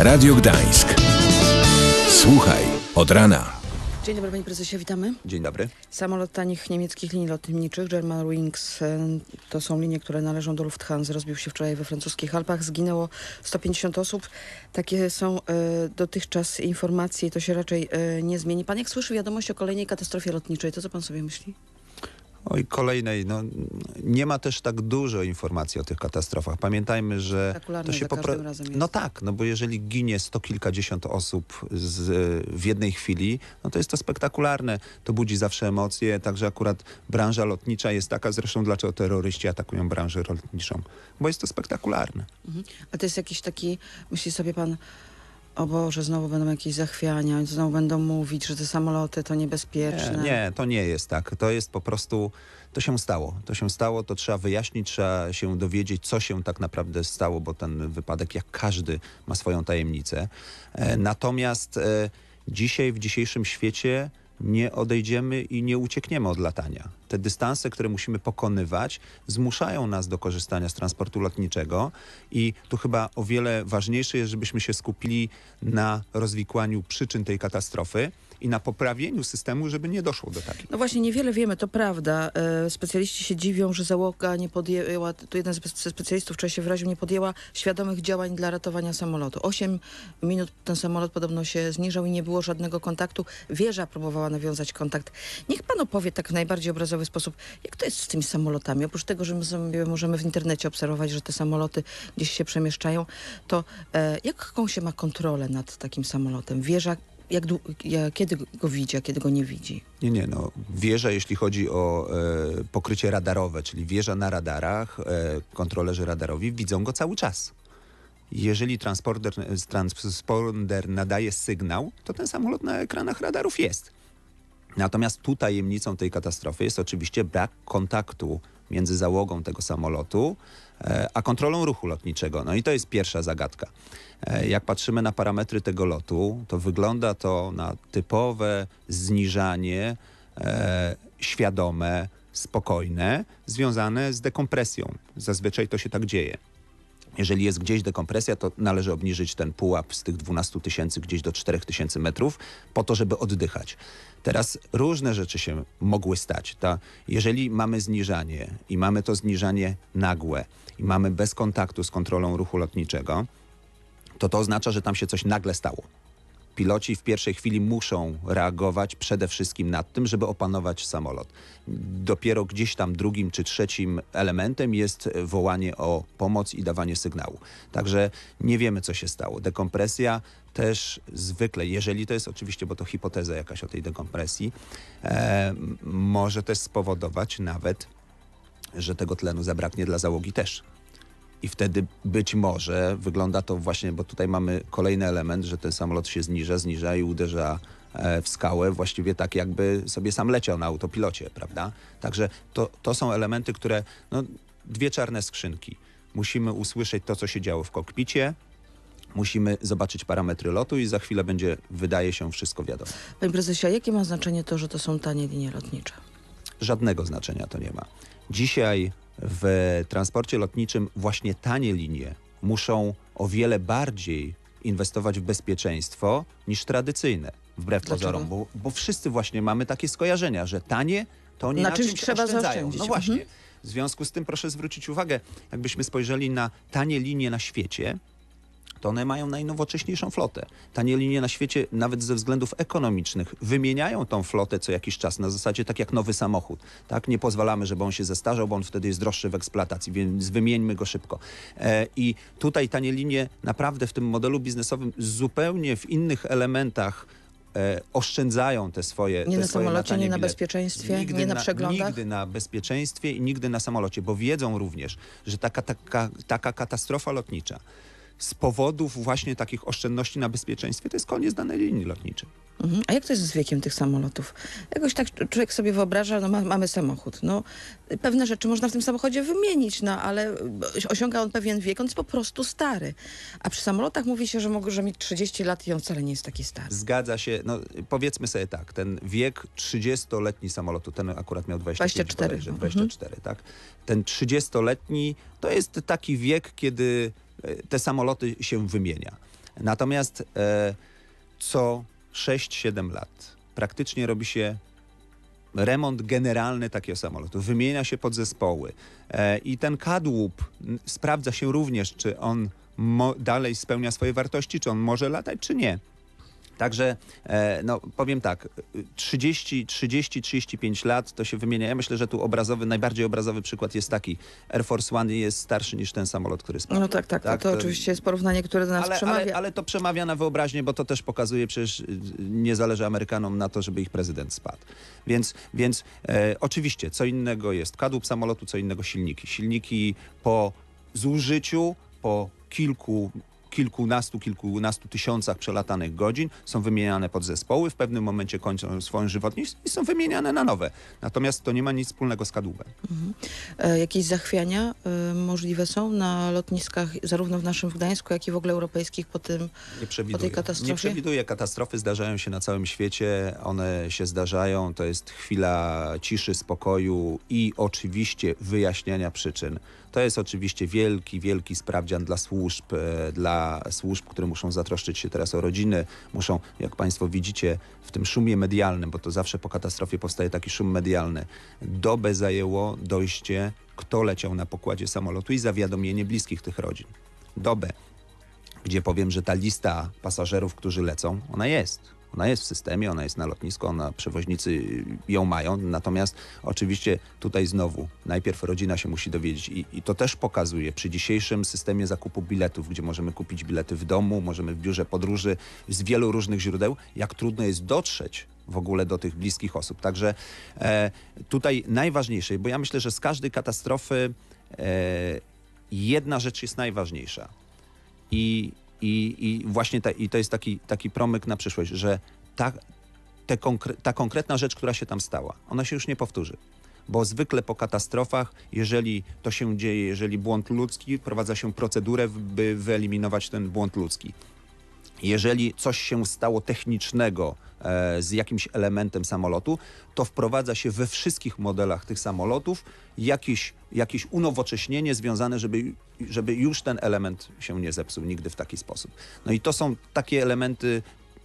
Radio Gdańsk. Słuchaj od rana. Dzień dobry panie prezesie, witamy. Dzień dobry. Samolot tanich niemieckich linii lotniczych Germanwings e, to są linie, które należą do Lufthansa. Rozbił się wczoraj we francuskich Alpach. Zginęło 150 osób. Takie są e, dotychczas informacje i to się raczej e, nie zmieni. Pan jak słyszy wiadomość o kolejnej katastrofie lotniczej, to co pan sobie myśli? Oj, no kolejnej. No, nie ma też tak dużo informacji o tych katastrofach. Pamiętajmy, że to się poprawia. No tak, no bo jeżeli ginie sto kilkadziesiąt osób z, w jednej chwili, no to jest to spektakularne. To budzi zawsze emocje, także akurat branża lotnicza jest taka, zresztą dlaczego terroryści atakują branżę lotniczą, bo jest to spektakularne. Mhm. A to jest jakiś taki, myśli sobie pan, o Boże, znowu będą jakieś zachwiania, znowu będą mówić, że te samoloty to niebezpieczne. Nie, nie, to nie jest tak. To jest po prostu, to się stało. To się stało, to trzeba wyjaśnić, trzeba się dowiedzieć, co się tak naprawdę stało, bo ten wypadek, jak każdy, ma swoją tajemnicę. E, natomiast e, dzisiaj, w dzisiejszym świecie, nie odejdziemy i nie uciekniemy od latania. Te dystanse, które musimy pokonywać, zmuszają nas do korzystania z transportu lotniczego i tu chyba o wiele ważniejsze jest, żebyśmy się skupili na rozwikłaniu przyczyn tej katastrofy, i na poprawieniu systemu, żeby nie doszło do takich. No właśnie, niewiele wiemy, to prawda. E, specjaliści się dziwią, że załoga nie podjęła, tu jeden ze specjalistów wczoraj wraził, wyraził, nie podjęła świadomych działań dla ratowania samolotu. Osiem minut ten samolot podobno się zniżał i nie było żadnego kontaktu. Wieża próbowała nawiązać kontakt. Niech pan opowie tak w najbardziej obrazowy sposób, jak to jest z tymi samolotami? Oprócz tego, że my sobie możemy w internecie obserwować, że te samoloty gdzieś się przemieszczają, to e, jaką się ma kontrolę nad takim samolotem? Wieża jak, jak, kiedy go widzi, a kiedy go nie widzi? Nie, nie, no wieża jeśli chodzi o e, pokrycie radarowe, czyli wieża na radarach, e, kontrolerzy radarowi widzą go cały czas. Jeżeli transponder, transponder nadaje sygnał, to ten samolot na ekranach radarów jest. Natomiast tu tajemnicą tej katastrofy jest oczywiście brak kontaktu między załogą tego samolotu e, a kontrolą ruchu lotniczego. No i to jest pierwsza zagadka. E, jak patrzymy na parametry tego lotu, to wygląda to na typowe zniżanie e, świadome, spokojne, związane z dekompresją. Zazwyczaj to się tak dzieje. Jeżeli jest gdzieś dekompresja, to należy obniżyć ten pułap z tych 12 tysięcy gdzieś do 4 tysięcy metrów po to, żeby oddychać. Teraz różne rzeczy się mogły stać. Ta, jeżeli mamy zniżanie i mamy to zniżanie nagłe i mamy bez kontaktu z kontrolą ruchu lotniczego, to to oznacza, że tam się coś nagle stało piloci w pierwszej chwili muszą reagować przede wszystkim nad tym, żeby opanować samolot. Dopiero gdzieś tam drugim czy trzecim elementem jest wołanie o pomoc i dawanie sygnału. Także nie wiemy, co się stało. Dekompresja też zwykle, jeżeli to jest oczywiście, bo to hipoteza jakaś o tej dekompresji, e, może też spowodować nawet, że tego tlenu zabraknie dla załogi też i wtedy być może wygląda to właśnie, bo tutaj mamy kolejny element, że ten samolot się zniża, zniża i uderza e, w skałę, właściwie tak jakby sobie sam leciał na autopilocie, prawda? Także to, to są elementy, które, no, dwie czarne skrzynki. Musimy usłyszeć to, co się działo w kokpicie, Musimy zobaczyć parametry lotu i za chwilę będzie, wydaje się, wszystko wiadomo. Panie prezesie, jakie ma znaczenie to, że to są tanie linie lotnicze? Żadnego znaczenia to nie ma. Dzisiaj w transporcie lotniczym właśnie tanie linie muszą o wiele bardziej inwestować w bezpieczeństwo niż tradycyjne, wbrew pozorom, bo, bo wszyscy właśnie mamy takie skojarzenia, że tanie to nie na, na czymś, czymś trzeba oszczędzają. No właśnie. Mhm. W związku z tym proszę zwrócić uwagę, jakbyśmy spojrzeli na tanie linie na świecie, to one mają najnowocześniejszą flotę. Tanie linie na świecie nawet ze względów ekonomicznych wymieniają tą flotę co jakiś czas na zasadzie tak jak nowy samochód. Tak? Nie pozwalamy, żeby on się zestarzał, bo on wtedy jest droższy w eksploatacji, więc wymieńmy go szybko. E, I tutaj tanie linie naprawdę w tym modelu biznesowym zupełnie w innych elementach E, oszczędzają te swoje Nie te na swoje samolocie, nie bilet. na bezpieczeństwie, nigdy nie na, na przeglądach? Nigdy na bezpieczeństwie i nigdy na samolocie, bo wiedzą również, że taka, taka, taka katastrofa lotnicza z powodów właśnie takich oszczędności na bezpieczeństwie, to jest koniec danej linii lotniczej. Mhm. A jak to jest z wiekiem tych samolotów? Jakoś tak człowiek sobie wyobraża, no ma, mamy samochód, no pewne rzeczy można w tym samochodzie wymienić, no ale e, osiąga on pewien wiek, on jest po prostu stary. A przy samolotach mówi się, że może mieć 30 lat i on wcale nie jest taki stary. Zgadza się, no powiedzmy sobie tak, ten wiek 30-letni samolotu, ten akurat miał 25, 24, bodajże, 24 mhm. tak? Ten 30-letni to jest taki wiek, kiedy te samoloty się wymienia. Natomiast e, co 6-7 lat praktycznie robi się remont generalny takiego samolotu, wymienia się podzespoły e, i ten kadłub sprawdza się również, czy on dalej spełnia swoje wartości, czy on może latać, czy nie. Także e, no, powiem tak, 30-35 lat to się wymienia. Ja myślę, że tu obrazowy, najbardziej obrazowy przykład jest taki. Air Force One jest starszy niż ten samolot, który spadł. No tak, tak. No tak to, to, oczywiście jest porównanie, które do nas ale, przemawia. Ale, ale to przemawia na wyobraźnię, bo to też pokazuje, przecież y, nie zależy Amerykanom na to, żeby ich prezydent spadł. Więc, więc e, oczywiście co innego jest kadłub samolotu, co innego silniki. Silniki po zużyciu, po kilku kilkunastu, kilkunastu tysiącach przelatanych godzin, są wymieniane podzespoły, w pewnym momencie kończą swoją żywotność i są wymieniane na nowe. Natomiast to nie ma nic wspólnego z kadłubem. Mhm. E, jakieś zachwiania e, możliwe są na lotniskach zarówno w naszym w Gdańsku, jak i w ogóle europejskich po, tym, po tej katastrofie? Nie przewiduję. Katastrofy zdarzają się na całym świecie. One się zdarzają. To jest chwila ciszy, spokoju i oczywiście wyjaśniania przyczyn. To jest oczywiście wielki, wielki sprawdzian dla służb, e, dla służb, które muszą zatroszczyć się teraz o rodziny, muszą, jak Państwo widzicie, w tym szumie medialnym, bo to zawsze po katastrofie powstaje taki szum medialny, dobę zajęło dojście, kto leciał na pokładzie samolotu i zawiadomienie bliskich tych rodzin. Dobę, gdzie powiem, że ta lista pasażerów, którzy lecą, ona jest ona jest w systemie, ona jest na lotnisku, ona, przewoźnicy ją mają, natomiast oczywiście tutaj znowu najpierw rodzina się musi dowiedzieć i, i to też pokazuje przy dzisiejszym systemie zakupu biletów, gdzie możemy kupić bilety w domu, możemy w biurze podróży z wielu różnych źródeł, jak trudno jest dotrzeć w ogóle do tych bliskich osób. Także e, tutaj najważniejsze, bo ja myślę, że z każdej katastrofy e, jedna rzecz jest najważniejsza. I i, i właśnie ta, i to jest taki, taki promyk na przyszłość, że ta, konkre ta konkretna rzecz, która się tam stała, ona się już nie powtórzy bo zwykle po katastrofach, jeżeli to się dzieje, jeżeli błąd ludzki, wprowadza się procedurę, by wyeliminować ten błąd ludzki jeżeli coś się stało technicznego e, z jakimś elementem samolotu, to wprowadza się we wszystkich modelach tych samolotów jakieś, jakieś unowocześnienie związane, żeby, żeby już ten element się nie zepsuł nigdy w taki sposób. No i to są takie elementy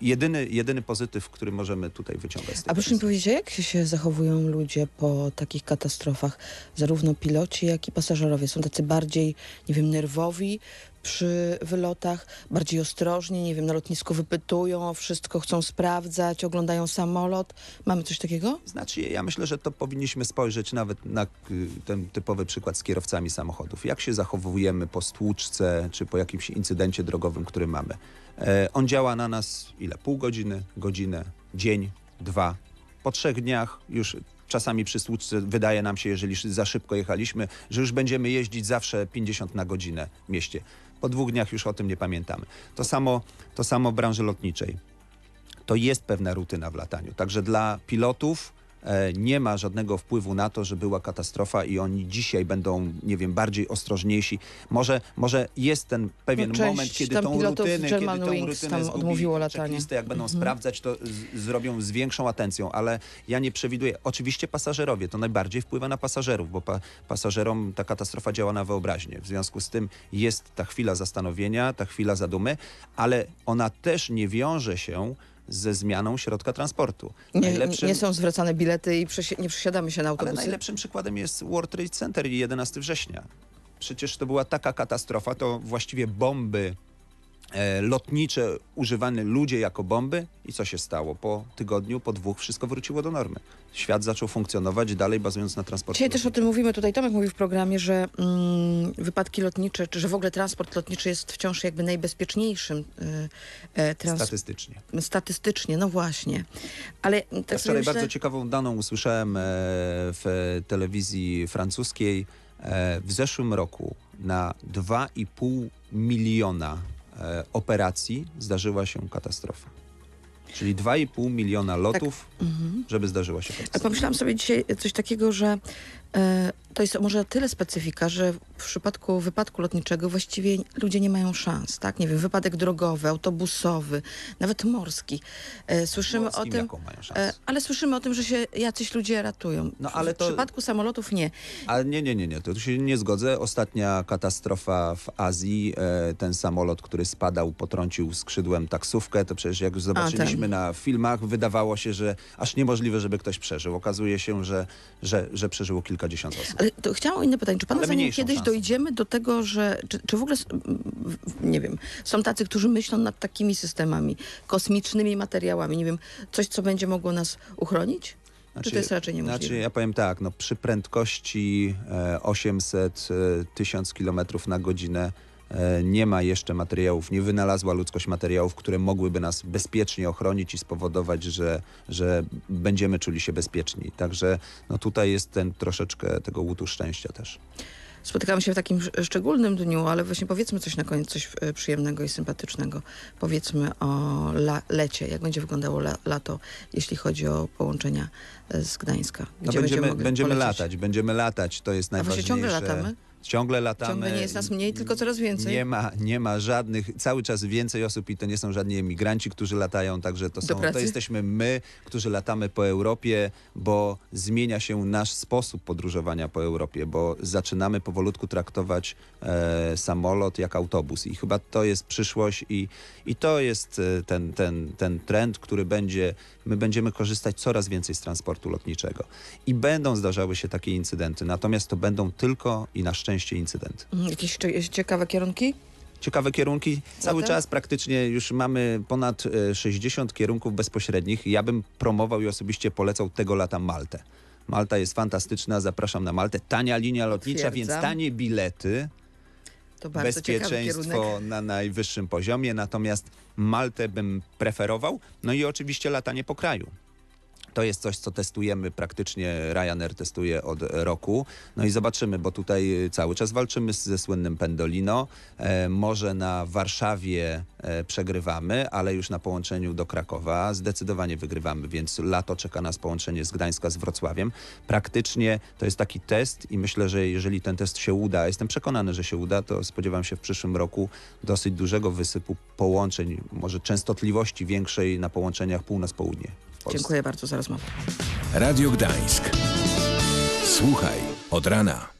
jedyny, jedyny pozytyw, który możemy tutaj wyciągać. A proszę mi powiedzieć, jak się zachowują ludzie po takich katastrofach? Zarówno piloci, jak i pasażerowie są tacy bardziej, nie wiem, nerwowi, przy wylotach bardziej ostrożni, nie wiem, na lotnisku wypytują o wszystko, chcą sprawdzać, oglądają samolot. Mamy coś takiego? Znaczy, ja myślę, że to powinniśmy spojrzeć nawet na y, ten typowy przykład z kierowcami samochodów. Jak się zachowujemy po stłuczce czy po jakimś incydencie drogowym, który mamy? E, on działa na nas ile? Pół godziny, godzinę, dzień, dwa. Po trzech dniach już czasami przy stłuczce wydaje nam się, jeżeli za szybko jechaliśmy, że już będziemy jeździć zawsze 50 na godzinę w mieście. Po dwóch dniach już o tym nie pamiętamy. To samo, to samo w branży lotniczej. To jest pewna rutyna w lataniu. Także dla pilotów E, nie ma żadnego wpływu na to, że była katastrofa i oni dzisiaj będą, nie wiem, bardziej ostrożniejsi. Może, może jest ten pewien no, moment, kiedy tą rutynę, kiedy tą Wings rutynę odmówiło latanie. jak będą mhm. sprawdzać, to zrobią z większą atencją, ale ja nie przewiduję. Oczywiście pasażerowie, to najbardziej wpływa na pasażerów, bo pa pasażerom ta katastrofa działa na wyobraźnię. W związku z tym jest ta chwila zastanowienia, ta chwila zadumy, ale ona też nie wiąże się ze zmianą środka transportu. Nie, najlepszym... nie są zwracane bilety i przesi nie przesiadamy się na autobusy. Ale najlepszym przykładem jest World Trade Center i 11 września. Przecież to była taka katastrofa, to właściwie bomby E, lotnicze używane ludzie jako bomby i co się stało? Po tygodniu, po dwóch wszystko wróciło do normy. Świat zaczął funkcjonować dalej bazując na transporcie. Dzisiaj lotniczym. też o tym mówimy, tutaj Tomek mówił w programie, że mm, wypadki lotnicze, czy że w ogóle transport lotniczy jest wciąż jakby najbezpieczniejszym y, trans... Statystycznie. Statystycznie, no właśnie. Ale tak ja wczoraj myślę... bardzo ciekawą daną usłyszałem w telewizji francuskiej. w zeszłym roku na 2,5 miliona E, operacji zdarzyła się katastrofa. Czyli 2,5 miliona lotów, tak. Mhm. żeby zdarzyła się katastrofa. A pomyślałam sobie dzisiaj coś takiego, że E, to jest może tyle specyfika, że w przypadku wypadku lotniczego właściwie ludzie nie mają szans, tak? Nie wiem, wypadek drogowy, autobusowy, nawet morski. E, słyszymy Morskim o tym, e, ale słyszymy o tym, że się jacyś ludzie ratują. No, ale w to... przypadku samolotów nie. Ale nie, nie, nie, nie, to tu się nie zgodzę. Ostatnia katastrofa w Azji, ten samolot, który spadał, potrącił skrzydłem taksówkę, to przecież jak już zobaczyliśmy A, na filmach, wydawało się, że aż niemożliwe, żeby ktoś przeżył. Okazuje się, że, że, że przeżyło kilka kilkadziesiąt osób. Ale to chciałam inne pytanie. Czy pan zdaniem kiedyś szansę. dojdziemy do tego, że... Czy, czy w ogóle, nie wiem, są tacy, którzy myślą nad takimi systemami, kosmicznymi materiałami, nie wiem, coś, co będzie mogło nas uchronić? Znaczy, Czy to znaczy, jest raczej niemożliwe? Znaczy, ja powiem tak, no, przy prędkości 800-1000 e, e, km na godzinę E, nie ma jeszcze materiałów, nie wynalazła ludzkość materiałów, które mogłyby nas bezpiecznie ochronić i spowodować, że, że będziemy czuli się bezpieczni. Także no tutaj jest ten troszeczkę tego łutu szczęścia też. Spotykamy się w takim szczególnym dniu, ale właśnie powiedzmy coś na koniec, coś e, przyjemnego i sympatycznego. Powiedzmy o lecie, jak będzie wyglądało la lato, jeśli chodzi o połączenia e, z Gdańska. No będziemy będziemy, będziemy latać, będziemy latać, to jest najważniejsze. A właśnie ciągle latamy? Ciągle latamy. Ciągle nie jest nas mniej, tylko coraz więcej. Nie ma, nie ma żadnych, cały czas więcej osób i to nie są żadni emigranci, którzy latają, także to, są, to jesteśmy my, którzy latamy po Europie, bo zmienia się nasz sposób podróżowania po Europie, bo zaczynamy powolutku traktować e, samolot jak autobus i chyba to jest przyszłość i, i to jest e, ten, ten, ten trend, który będzie, my będziemy korzystać coraz więcej z transportu lotniczego i będą zdarzały się takie incydenty, natomiast to będą tylko i na szczęście Mhm, jakieś ciekawe kierunki? ciekawe kierunki. Cały Zatem? czas praktycznie już mamy ponad 60 e, kierunków bezpośrednich. Ja bym promował i osobiście polecał tego lata Maltę. Malta jest fantastyczna, zapraszam na Maltę. Tania linia lotnicza, Twierdzam. więc tanie bilety. To bardzo bezpieczeństwo na najwyższym poziomie, natomiast Maltę bym preferował. No i oczywiście latanie po kraju. To jest coś, co testujemy praktycznie, Ryanair testuje od roku. No i zobaczymy, bo tutaj y, cały czas walczymy ze słynnym Pendolino. E, może na Warszawie e, przegrywamy, ale już na połączeniu do Krakowa zdecydowanie wygrywamy, więc lato czeka nas połączenie z Gdańska z Wrocławiem. Praktycznie to jest taki test i myślę, że jeżeli ten test się uda, jestem przekonany, że się uda, to spodziewam się w przyszłym roku dosyć dużego wysypu połączeń, może częstotliwości większej na połączeniach północ-południe. Polsce. Dziękuję bardzo za rozmowę. Radio Gdańsk. Słuchaj od rana.